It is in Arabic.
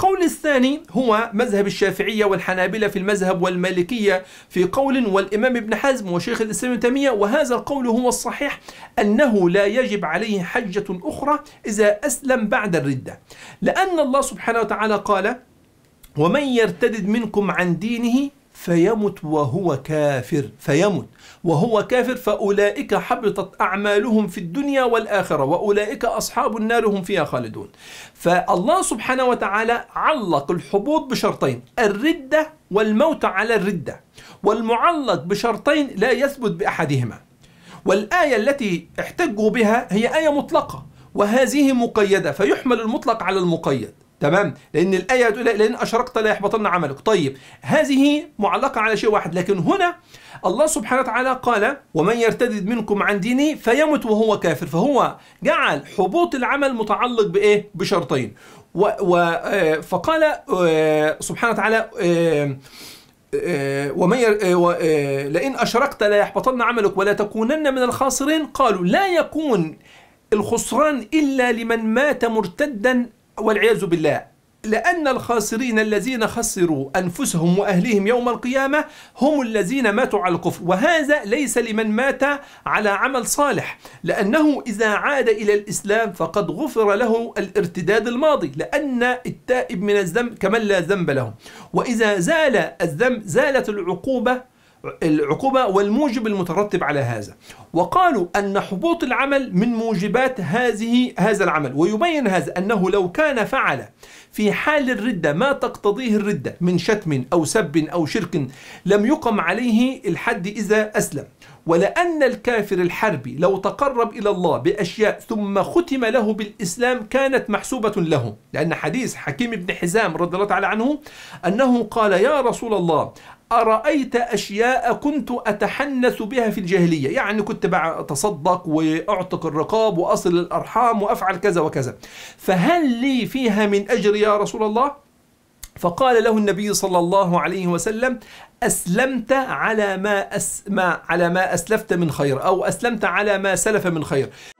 القول الثاني هو مذهب الشافعية والحنابلة في المذهب والمالكية في قول والإمام ابن حزم وشيخ الإسلام ابن تيمية وهذا القول هو الصحيح أنه لا يجب عليه حجة أخرى إذا أسلم بعد الردة لأن الله سبحانه وتعالى قال ومن يرتد منكم عن دينه فيمت وهو كافر فيمت وهو كافر فأولئك حبطت أعمالهم في الدنيا والآخرة وأولئك أصحاب النار هم فيها خالدون فالله سبحانه وتعالى علق الحبوط بشرطين الردة والموت على الردة والمعلق بشرطين لا يثبت بأحدهما والآية التي احتجوا بها هي آية مطلقة وهذه مقيدة فيحمل المطلق على المقيد تمام لان الايه تقول لان اشركت لا يحبطن عملك طيب هذه معلقه على شيء واحد لكن هنا الله سبحانه وتعالى قال ومن يرتد منكم عن دينه فيمت وهو كافر فهو جعل حبوط العمل متعلق بايه بشرطين و و آه، فقال آه، سبحانه وتعالى آه، ومن لئن اشركت لا يحبطن عملك ولا تكونن من الخاسرين قالوا لا يكون الخسران الا لمن مات مرتدا والعياذ بالله لأن الخاسرين الذين خسروا أنفسهم وأهليهم يوم القيامة هم الذين ماتوا على الكفر وهذا ليس لمن مات على عمل صالح لأنه إذا عاد إلى الإسلام فقد غفر له الارتداد الماضي لأن التائب من الذنب كمن لا ذنب له وإذا زال الذنب زالت العقوبة العقوبة والموجب المترتب على هذا وقالوا أن حبوط العمل من موجبات هذه هذا العمل ويبين هذا أنه لو كان فعل في حال الردة ما تقتضيه الردة من شتم أو سب أو شرك لم يقم عليه الحد إذا أسلم ولأن الكافر الحربي لو تقرب إلى الله بأشياء ثم ختم له بالإسلام كانت محسوبة له لأن حديث حكيم بن حزام رضي الله تعالى عنه أنه قال يا رسول الله أرأيت أشياء كنت أتحنث بها في الجاهلية يعني كنت أتصدق وأعتق الرقاب وأصل الأرحام وأفعل كذا وكذا فهل لي فيها من أجر يا رسول الله؟ فقال له النبي صلى الله عليه وسلم أسلمت على ما, أس ما على ما أسلفت من خير أو أسلمت على ما سلف من خير